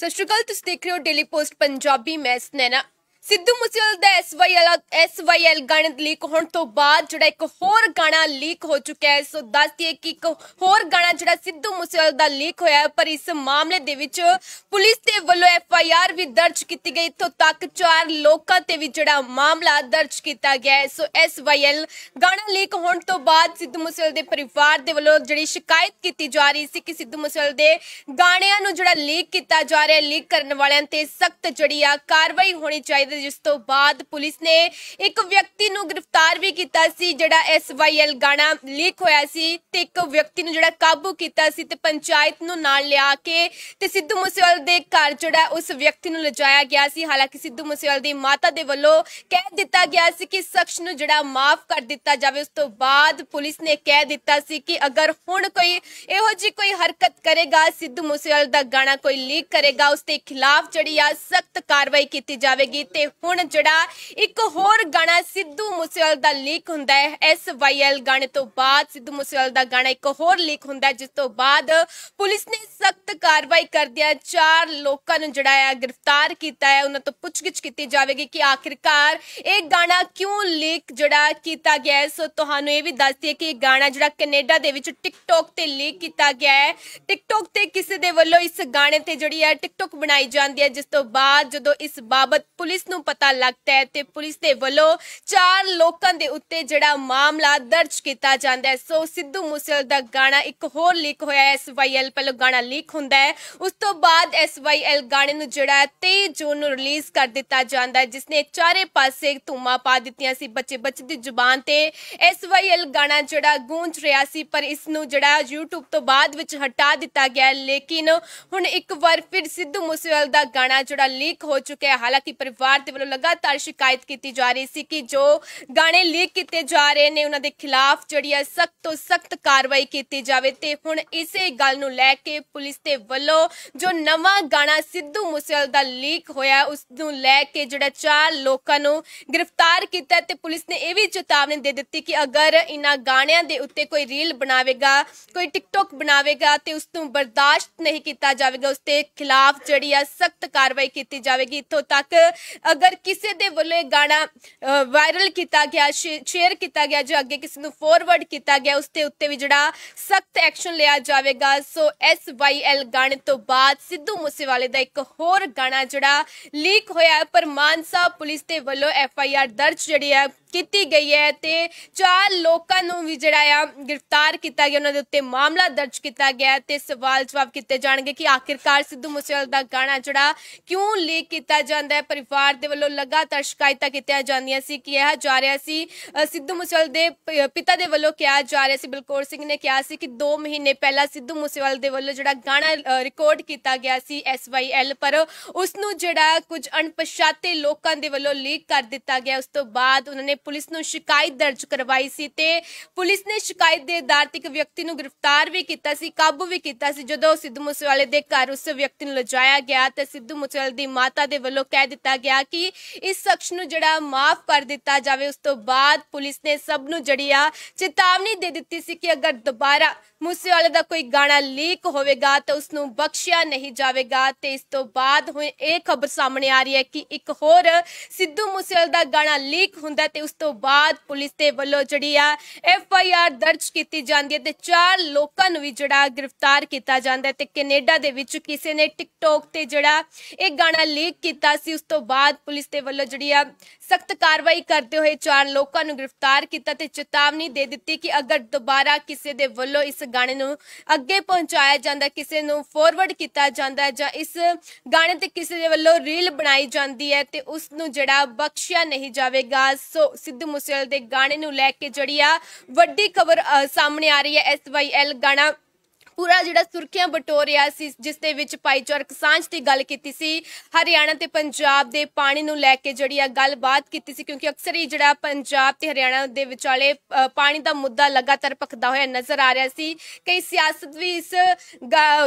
ਸਤਿ ਸ਼੍ਰੀ ਅਕਾਲ ਤੁਸੀਂ ਦੇਖ ਰਹੇ ਹੋ ਡੇਲੀ ਪੋਸਟ ਪੰਜਾਬੀ ਮੈਂ ਸਨੈਨਾ ਸਿੱਧੂ ਮੂਸੇਵਾਲ ਦਾ ਐਸਵਾਈਐਲ ਐਸਵਾਈਐਲ ਗਾਣੇ ਲੀਕ ਹੋਣ ਤੋਂ ਬਾਅਦ ਜਿਹੜਾ ਇੱਕ ਹੋਰ ਗਾਣਾ ਲੀਕ ਹੋ ਚੁੱਕਿਆ ਹੈ ਸੋ ਦੱਸ ਦਈਏ ਕਿ ਇੱਕ ਹੋਰ ਗਾਣਾ ਜਿਹੜਾ ਸਿੱਧੂ ਮੂਸੇਵਾਲ ਦਾ ਲੀਕ ਹੋਇਆ ਪਰ ਇਸ ਮਾਮਲੇ ਦੇ ਵਿੱਚ ਪੁਲਿਸ ਦੇ ਵੱਲੋਂ ਐਫਆਈਆਰ ਵੀ ਦਰਜ ਕੀਤੀ ਗਈ ਇਥੋਂ ਤੱਕ ਚਾਰ ਲੋਕਾਂ ਤੇ ਵੀ ਜਿਹੜਾ ਮਾਮਲਾ ਦਰਜ ਕੀਤਾ ਗਿਆ ਹੈ ਸੋ ਐਸਵਾਈਐਲ ਗਾਣਾ ਲੀਕ ਹੋਣ ਤੋਂ ਬਾਅਦ ਸਿੱਧੂ ਮੂਸੇਵਾਲ ਦੇ ਪਰਿਵਾਰ ਦੇ ਵੱਲੋਂ ਜਿਹੜੀ ਸ਼ਿਕਾਇਤ ਕੀਤੀ ਜਾ ਰਹੀ ਸੀ ਕਿ ਸਿੱਧੂ ਮੂਸੇਵਾਲ ਦੇ ਗਾਣਿਆਂ ਨੂੰ ਜਿਹੜਾ ਲੀਕ ਕੀਤਾ ਜਾ ਰਿਹਾ ਲੀਕ ਕਰਨ ਵਾਲਿਆਂ ਤੇ ਸਖਤ ਜੜੀਆ ਕਾਰਵਾਈ ਹੋਣੀ ਚਾਹੀਦੀ ਜਿਸ ਤੋਂ ਬਾਅਦ ਪੁਲਿਸ ਨੇ ਇੱਕ ਵਿਅਕਤੀ ਨੂੰ ਗ੍ਰਿਫਤਾਰ ਵੀ ਕੀਤਾ ਸੀ ਜਿਹੜਾ ਐਸਵਾਈਐਲ ਗਾਣਾ ਲੀਕ ਹੋਇਆ ਸੀ ਤੇ ਇੱਕ ਵਿਅਕਤੀ ਨੂੰ ਜਿਹੜਾ ਕਾਬੂ ਕੀਤਾ ਸੀ ਤੇ ਪੰਚਾਇਤ ਨੂੰ ਨਾਲ ਲਿਆ ਕੇ ਤੇ ਸਿੱਧੂ ਮੂਸੇਵਾਲ ਦੇ ਘਰ ਜਿਹੜਾ ਉਸ ਵਿਅਕਤੀ ਨੂੰ ਲਿਜਾਇਆ ਗਿਆ ਸੀ ਹਾਲਾਂਕਿ ਸਿੱਧੂ ਮੂਸੇਵਾਲ ਦੀ ਮਾਤਾ ਦੇ ਵੱਲੋਂ ਕਹਿ ਦਿੱਤਾ ਗਿਆ ਸੀ ਕਿ ਸ਼ਖਸ ਨੂੰ ਜਿਹੜਾ ਮਾਫ ਕਰ ਦਿੱਤਾ ਜਾਵੇ ਉਸ ਤੋਂ ਬਾਅਦ ਪੁਲਿਸ ਨੇ ਕਹਿ ਦਿੱਤਾ ਸੀ ਕਿ ਅਗਰ ਹੁਣ ਕੋਈ ਇਹੋ ਜੀ ਕੋਈ ਹਰਕਤ ਕਰੇਗਾ ਸਿੱਧੂ ਮੂਸੇਵਾਲ ਦਾ ਗਾਣਾ ਕੋਈ ਲੀਕ ਕਰੇਗਾ ਉਸ ਦੇ ਖਿਲਾਫ ਜਿਹੜੀ ਆ ਸਖਤ ਕਾਰਵਾਈ ਕੀਤੀ ਜਾਵੇਗੀ ਤੇ ਹੁਣ ਜਿਹੜਾ ਇੱਕ ਹੋਰ ਗਾਣਾ ਸਿੱਧੂ ਮੂਸੇਵਾਲ ਦਾ ਲੀਕ ਹੁੰਦਾ ਹੈ ਐਸ ਵਾਈ ਐਲ ਗਾਣੇ ਤੋਂ ਬਾਅਦ ਸਿੱਧੂ ਮੂਸੇਵਾਲ ਦਾ ਗਾਣਾ ਇੱਕ ਹੋਰ ਲੀਕ ਹੁੰਦਾ ਜਿਸ ਤੋਂ ਬਾਅਦ ਪੁਲਿਸ ਨੇ ਸਖਤ ਕਾਰਵਾਈ ਕਰਦਿਆਂ ਚਾਰ ਲੋਕਾਂ ਨੂੰ ਜਿਹੜਾ ਹੈ ਗ੍ਰਿਫਤਾਰ ਕੀਤਾ ਹੈ ਉਹਨਾਂ ਤੋਂ ਪੁੱਛਗਿੱਛ ਕੀਤੀ ਜਾਵੇਗੀ ਕਿ ਆਖਿਰਕਾਰ ਇਹ ਗਾਣਾ ਕਿਉਂ ਲੀਕ ਜਿਹੜਾ ਕੀਤਾ ਗਿਆ ਹੈ ਸੋ ਤੁਹਾਨੂੰ ਇਹ ਵੀ ਦੱਸ ਦਈਏ ਕਿ ਇਹ ਗਾਣਾ ਜਿਹੜਾ ਕੈਨੇਡਾ ਦੇ ਵਿੱਚ ਟਿਕਟੌਕ ਤੇ ਲੀਕ ਕੀਤਾ ਗਿਆ ਹੈ ਟਿਕਟੌਕ ਤੇ ਕਿਸੇ ਦੇ ਵੱਲੋਂ ਇਸ ਗਾਣੇ ਤੇ ਜਿਹੜੀ ਹੈ ਟਿਕਟੌਕ ਬਣਾਈ ਜਾਂਦੀ ਹੈ ਜਿਸ ਤੋਂ ਬਾਅਦ ਜਦੋਂ ਇਸ ਬਾਬਤ ਪੁਲਿਸ ਨੂੰ ਪਤਾ ਲੱਗਦਾ ਹੈ ਤੇ ਪੁਲਿਸ ਦੇ ਵੱਲੋਂ ਚਾਰ ਲੋਕਾਂ ਦੇ ਉੱਤੇ ਜਿਹੜਾ ਮਾਮਲਾ ਦਰਜ ਕੀਤਾ ਜਾਂਦਾ ਹੈ ਸੋ ਸਿੱਧੂ ਮੂਸੇਵਾਲ ਦਾ ਗਾਣਾ ਇੱਕ ਹੋਰ ਲੀਕ ਹੋਇਆ ਹੈ ਐਸਵਾਈਐਲ ਪਹਿਲੋ ਗਾਣਾ ਲੀਕ ਹੁੰਦਾ ਹੈ ਉਸ ਤੋਂ ਬਾਅਦ ਐਸਵਾਈਐਲ ਗਾਣੇ ਨੂੰ ਜਿਹੜਾ 23 ਜੂਨ ਨੂੰ ਰਿਲੀਜ਼ ਕਰ ਦਿੱਤਾ ਜਾਂਦਾ ਹੈ ਜਿਸ ਨੇ ਚਾਰੇ ਪਾਸੇ ਧੂਮਾ ਪਾ ਦਿੱਤੀਆਂ ਸੀ ਬੱਚੇ ਬੱਚੇ ਦੀ ਜ਼ੁਬਾਨ ਤੇ ਐਸਵਾਈਐਲ ਗਾਣਾ ਜਿਹੜਾ ਗੂੰਜ ਰਿਹਾ ਸੀ ਪਰ ਇਸ ਨੂੰ ਜਿਹੜਾ YouTube ਤੋਂ ਬਾਅਦ ਵਿੱਚ ਹਟਾ ਦਿੱਤਾ ਗਿਆ ਲੇਕਿਨ ਹੁਣ ਇੱਕ ਵਾਰ ਫਿਰ ਸਿੱਧੂ ਮੂਸੇਵਾਲ ਦਾ ਗਾਣਾ ਜਿਹੜਾ ਲੀਕ ਹੋ ਚੁੱਕਿਆ ਹੈ ਹਾਲਾਂਕਿ ਪਰਿਵਾਰ ਦੁਕਾਨ ਤੇ ਵੱਲੋਂ ਲਗਾਤਾਰ ਸ਼ਿਕਾਇਤ ਕੀਤੀ ਜਾ ਰਹੀ ਸੀ ਕਿ ਜੋ ਗਾਣੇ ਲੀਕ ਕੀਤੇ ਜਾ ਰਹੇ ਨੇ ਉਹਨਾਂ ਦੇ ਖਿਲਾਫ ਜਿਹੜੀ ਹੈ ਸਖਤ ਤੋਂ ਸਖਤ ਕਾਰਵਾਈ ਕੀਤੀ ਜਾਵੇ ਤੇ ਹੁਣ ਇਸੇ ਗੱਲ ਨੂੰ ਲੈ ਕੇ ਪੁਲਿਸ ਦੇ ਵੱਲੋਂ ਜੋ ਨਵਾਂ ਗਾਣਾ ਸਿੱਧੂ ਮੂਸੇਵਾਲ ਦਾ ਲੀਕ ਹੋਇਆ ਉਸ ਨੂੰ ਲੈ ਕੇ ਜਿਹੜਾ ਚਾਰ ਲੋਕਾਂ ਨੂੰ ਗ੍ਰਿਫਤਾਰ ਕੀਤਾ ਤੇ ਪੁਲਿਸ ਨੇ ਇਹ ਵੀ ਚੇਤਾਵਨੀ ਦੇ ਦਿੱਤੀ ਕਿ ਅਗਰ ਇਹਨਾਂ ਗਾਣਿਆਂ ਦੇ ਉੱਤੇ ਕੋਈ ਰੀਲ ਬਣਾਵੇਗਾ ਕੋਈ ਟਿਕਟੌਕ ਬਣਾਵੇਗਾ ਤੇ ਉਸ ਨੂੰ ਬਰਦਾਸ਼ਤ ਨਹੀਂ ਕੀਤਾ ਜਾਵੇਗਾ ਉਸ ਤੇ ਖਿਲਾਫ ਜਿਹੜੀ ਹੈ ਸਖਤ ਕਾਰਵਾਈ ਕੀਤੀ ਜਾਵੇਗੀ ਇਥੋਂ ਤੱਕ ਅਗਰ ਕਿਸੇ ਦੇ ਵੱਲੋਂ ਇਹ ਗਾਣਾ ਵਾਇਰਲ ਕੀਤਾ ਗਿਆ ਸ਼ੇਅਰ ਕੀਤਾ ਗਿਆ ਜਾਂ ਅੱਗੇ ਕਿਸੇ ਨੂੰ ਫੋਰਵਰਡ ਕੀਤਾ ਗਿਆ ਉਸ ਤੇ ਉੱਤੇ ਵੀ ਜਿਹੜਾ ਸਖਤ ਐਕਸ਼ਨ ਲਿਆ ਜਾਵੇਗਾ ਸੋ SYL ਗਾਣੇ ਤੋਂ ਬਾਅਦ ਸਿੱਧੂ ਮੂਸੇਵਾਲੇ ਦਾ ਇੱਕ ਹੋਰ ਗਾਣਾ ਜਿਹੜਾ ਲੀਕ ਹੋਇਆ ਪਰ ਮਾਨਸਾ ਪੁਲਿਸ ਦੇ ਵੱਲੋਂ ਐਫ ਆਈ ਆਰ ਦਰਜ ਜਿਹੜੀ ਹੈ ਕੀਤੀ ਗਈ ਹੈ ਤੇ ਚਾਰ ਲੋਕਾਂ ਨੂੰ ਵੀ ਜਿਹੜਾ ਆ ਗ੍ਰਿਫਤਾਰ ਕੀਤਾ ਗਿਆ ਉਹਨਾਂ ਦੇ ਉੱਤੇ ਮਾਮਲਾ ਦਰਜ ਕੀਤਾ ਗਿਆ ਤੇ ਸਵਾਲ ਜਵਾਬ ਕੀਤੇ ਜਾਣਗੇ ਕਿ ਆਖਿਰਕਾਰ ਸਿੱਧੂ ਮੂਸੇਵਾਲੇ ਦਾ ਗਾਣਾ ਜਿਹੜਾ ਕਿਉਂ ਲੀਕ ਕੀਤਾ ਜਾਂਦਾ ਹੈ ਪਰਿਵਾਰ ਦੇ ਵੱਲੋਂ ਲਗਾਤਾਰ ਸ਼ਿਕਾਇਤਾਂ ਕੀਤੀਆਂ ਜਾਂਦੀਆਂ ਸੀ ਕਿ ਇਹ ਜਾ ਰਿਹਾ ਸੀ ਸਿੱਧੂ ਮੂਸੇਵਾਲ ਦੇ ਪਿਤਾ ਦੇ ਵੱਲੋਂ ਕਿਹਾ ਜਾ ਰਿਹਾ ਸੀ ਬਲਕੌਰ ਸਿੰਘ ਨੇ ਕਿਹਾ ਸੀ ਕਿ 2 ਮਹੀਨੇ ਪਹਿਲਾਂ ਸਿੱਧੂ ਮੂਸੇਵਾਲ ਦੇ ਵੱਲੋਂ ਜਿਹੜਾ ਗਾਣਾ ਰਿਕਾਰਡ ਕੀਤਾ ਗਿਆ ਸੀ SYL ਪਰ ਉਸ ਨੂੰ ਜਿਹੜਾ ਕੁਝ ਅਣਪਛਾਤੇ ਲੋਕਾਂ ਦੇ ਵੱਲੋਂ ਲੀਕ ਕਰ ਦਿੱਤਾ ਗਿਆ ਉਸ ਤੋਂ ਬਾਅਦ ਉਹਨਾਂ ਨੇ ਪੁਲਿਸ ਨੂੰ ਸ਼ਿਕਾਇਤ ਦਰਜ ਕਰਵਾਈ ਸੀ ਤੇ ਪੁਲਿਸ ਨੇ ਸ਼ਿਕਾਇਤ ਦੇ ਆਧਾਰ ਤੇ ਇੱਕ ਵਿਅਕਤੀ ਨੂੰ ਗ੍ਰਿਫਤਾਰ ਵੀ ਕੀਤਾ ਸੀ ਕਾਬੂ ਵੀ ਕੀਤਾ ਸੀ ਜਦੋਂ ਸਿੱਧੂ ਮੂਸੇਵਾਲੇ ਦੇ ਘਰ ਉਸ ਵਿਅਕਤੀ ਨੂੰ ਲਜਾਇਆ ਗਿਆ ਤੇ ਸਿੱਧੂ ਮੂਸੇਵਾਲ ਦੀ ਮਾਤਾ ਦੇ ਵੱਲੋਂ ਕਹਿ ਦਿੱਤਾ ਗਿਆ ਕਿ ਇਸ ਸ਼ਖਸ ਨੂੰ ਜਿਹੜਾ ਮਾਫ ਕਰ ਦਿੱਤਾ ਜਾਵੇ ਉਸ ਤੋਂ ਬਾਅਦ ਪੁਲਿਸ ਨੇ ਸਭ ਨੂੰ ਜੜੀਆ ਚੇਤਾਵਨੀ ਦੇ ਦਿੱਤੀ ਸੀ ਕਿ ਅਗਰ ਦੁਬਾਰਾ ਵਾਲੇ ਦਾ ਕੋਈ ਗਾਣਾ ਲੀਕ ਹੋਵੇਗਾ ਤਾਂ ਉਸ ਨੂੰ ਬਖਸ਼ਿਆ ਨਹੀਂ ਜਾਵੇਗਾ ਤੇ ਇਸ ਤੋਂ ਬਾਅਦ ਹੁਣ ਇਹ ਖਬਰ ਸਾਹਮਣੇ ਆ ਰਹੀ ਹੈ ਕਿ ਇੱਕ ਹੋਰ ਸਿੱਧੂ ਵਾਲੇ ਦਾ ਗਾਣਾ ਲੀਕ ਹੁੰਦਾ ਤੇ ਉਸ ਤੋਂ ਬਾਅਦ ਪੁਲਿਸ ਦੇ ਵੱਲੋਂ ਜਿਹੜੀ ਆ ਐਫ ਆਈ ਆਰ ਦਰਜ ਕੀਤੀ ਜਾਂਦੀ ਹੈ ਤੇ ਚਾਰ ਲੋਕਾਂ ਨੂੰ ਵੀ ਜੜਾ ਗ੍ਰਿਫਤਾਰ ਕੀਤਾ ਜਾਂਦਾ ਤੇ ਕੈਨੇਡਾ ਦੇ ਵਿੱਚ ਕਿਸੇ ਨੇ ਟਿਕਟੋਕ ਤੇ ਜੜਾ ਇਹ ਗਾਣਾ ਲੀਕ ਕੀਤਾ ਸੀ ਉਸ ਤੋਂ ਬਾਅਦ ਪੁਲਿਸ ਦੇ ਵੱਲੋਂ ਜਿਹੜੀ ਆ ਸਖਤ ਕਾਰਵਾਈ ਕਰਦੇ ਹੋਏ ਚਾਰ ਲੋਕਾਂ ਨੂੰ ਗ੍ਰਿਫਤਾਰ ਕੀਤਾ ਤੇ ਚੇਤਾਵਨੀ ਦੇ ਦਿੱਤੀ ਕਿ ਅਗਰ ਦੁਬਾਰਾ ਕਿਸੇ ਦੇ ਵੱਲੋਂ ਇਸ ਗਾਣੇ ਨੂੰ ਅੱਗੇ ਪਹੁੰਚਾਇਆ ਜਾਂਦਾ ਕਿਸੇ ਨੂੰ ਫੋਰਵਰਡ ਕੀਤਾ ਜਾਂਦਾ ਜਾਂ ਇਸ ਗਾਣੇ ਤੇ ਕਿਸੇ ਦੇ ਵੱਲੋਂ ਰੀਲ ਬਣਾਈ ਜਾਂਦੀ ਹੈ ਤੇ ਉਸ ਨੂੰ ਜਿਹੜਾ ਬਖਸ਼ਿਆ ਨਹੀਂ ਜਾਵੇਗਾ ਸੋ ਸਿੱਧੂ ਮੂਸੇਵਾਲੇ ਦੇ ਗਾਣੇ ਨੂੰ ਲੈ ਕੇ ਜਿਹੜੀ ਆ ਵੱਡੀ ਖਬਰ ਸਾਹਮਣੇ ਆ ਰਹੀ ਹੈ ਐਸਵਾਈਐਲ ਗਾਣਾ ਪੂਰਾ ਜਿਹੜਾ ਸੁਰਖੀਆਂ ਬਟੋਰਿਆ ਸੀ ਜਿਸ ਦੇ ਵਿੱਚ ਭਾਈਚਾਰਕ ਸਾਂਝ ਤੇ ਗੱਲ ਕੀਤੀ ਸੀ ਹਰਿਆਣਾ ਤੇ ਪੰਜਾਬ ਦੇ ਪਾਣੀ ਨੂੰ ਲੈ ਕੇ ਜਿਹੜੀ ਆ ਗੱਲਬਾਤ ਕੀਤੀ ਸੀ ਕਿਉਂਕਿ ਅਕਸਰ ਹੀ ਜਿਹੜਾ ਪੰਜਾਬ ਤੇ ਹਰਿਆਣਾ ਦੇ ਵਿਚਾਲੇ ਪਾਣੀ ਦਾ ਮੁੱਦਾ ਲਗਾਤਾਰ ਪਖਦਾ ਹੋਇਆ ਨਜ਼ਰ ਆ ਰਿਹਾ ਸੀ ਕਈ ਸਿਆਸਤ ਵੀ ਇਸ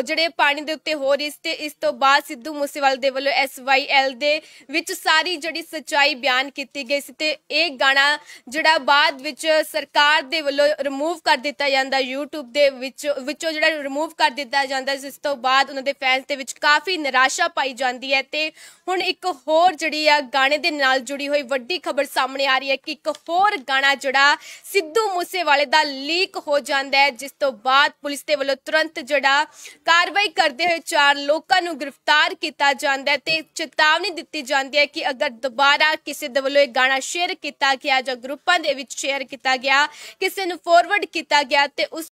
ਜਿਹੜੇ ਪਾਣੀ ਦੇ ਉੱਤੇ ਹੋ ਰਹੀ ਸੀ ਤੇ ਇਸ ਤੋਂ ਬਾਅਦ ਸਿੱਧੂ ਮੂਸੇਵਾਲ ਦੇ ਵੱਲੋਂ ਐਸਵਾਈਐਲ ਦੇ ਵਿੱਚ ਸਾਰੀ ਜਿਹੜੀ ਸਚਾਈ ਬਿਆਨ ਕੀਤੀ ਗਈ ਸੀ ਤੇ ਇਹ ਗਾਣਾ ਜਿਹੜਾ ਬਾਅਦ ਵਿੱਚ ਸਰਕਾਰ ਦੇ ਵੱਲੋਂ ਰਿਮੂਵ ਕਰ ਦਿੱਤਾ ਜਾਂਦਾ YouTube ਦੇ ਵਿੱਚ ਵਿੱਚੋਂ ਜਿਹੜਾ ਰਿਮੂਵ ਕਰ ਦਿੱਤਾ ਜਾਂਦਾ ਜਿਸ ਤੋਂ ਬਾਅਦ ਉਹਨਾਂ ਦੇ ਫੈਨਸ ਦੇ ਵਿੱਚ ਕਾਫੀ ਨਿਰਾਸ਼ਾ ਪਾਈ ਜਾਂਦੀ ਹੈ ਤੇ ਹੁਣ ਇੱਕ ਹੋਰ ਜਿਹੜੀ ਆ ਗਾਣੇ ਦੇ ਨਾਲ ਜੁੜੀ ਹੋਈ ਵੱਡੀ ਖਬਰ ਸਾਹਮਣੇ ਆ ਰਹੀ ਹੈ ਕਿ ਇੱਕ ਹੋਰ ਗਾਣਾ ਜਿਹੜਾ ਸਿੱਧੂ ਮੂਸੇਵਾਲੇ ਦਾ ਲੀਕ ਹੋ ਜਾਂਦਾ ਹੈ ਜਿਸ ਤੋਂ ਬਾਅਦ ਪੁਲਿਸ ਦੇ ਵੱਲੋਂ ਤੁਰੰਤ ਜਿਹੜਾ ਕਾਰਵਾਈ ਕਰਦੇ ਹੋਏ ਚਾਰ ਲੋਕਾਂ ਨੂੰ ਗ੍ਰਿਫਤਾਰ ਕੀਤਾ ਜਾਂਦਾ ਤੇ ਚੇਤਾਵਨੀ ਦਿੱਤੀ ਜਾਂਦੀ ਹੈ ਕਿ ਅਗਰ ਦੁਬਾਰਾ ਕਿਸੇ ਦੇ ਵੱਲੋਂ ਇਹ ਗਾਣਾ ਸ਼ੇਅਰ ਕੀਤਾ ਗਿਆ ਜਾਂ ਗਰੁੱਪਾਂ ਦੇ ਵਿੱਚ ਸ਼ੇਅਰ ਕੀਤਾ ਗਿਆ ਕਿਸੇ ਨੂੰ ਫੋਰਵਰਡ ਕੀਤਾ ਗਿਆ ਤੇ ਉਸ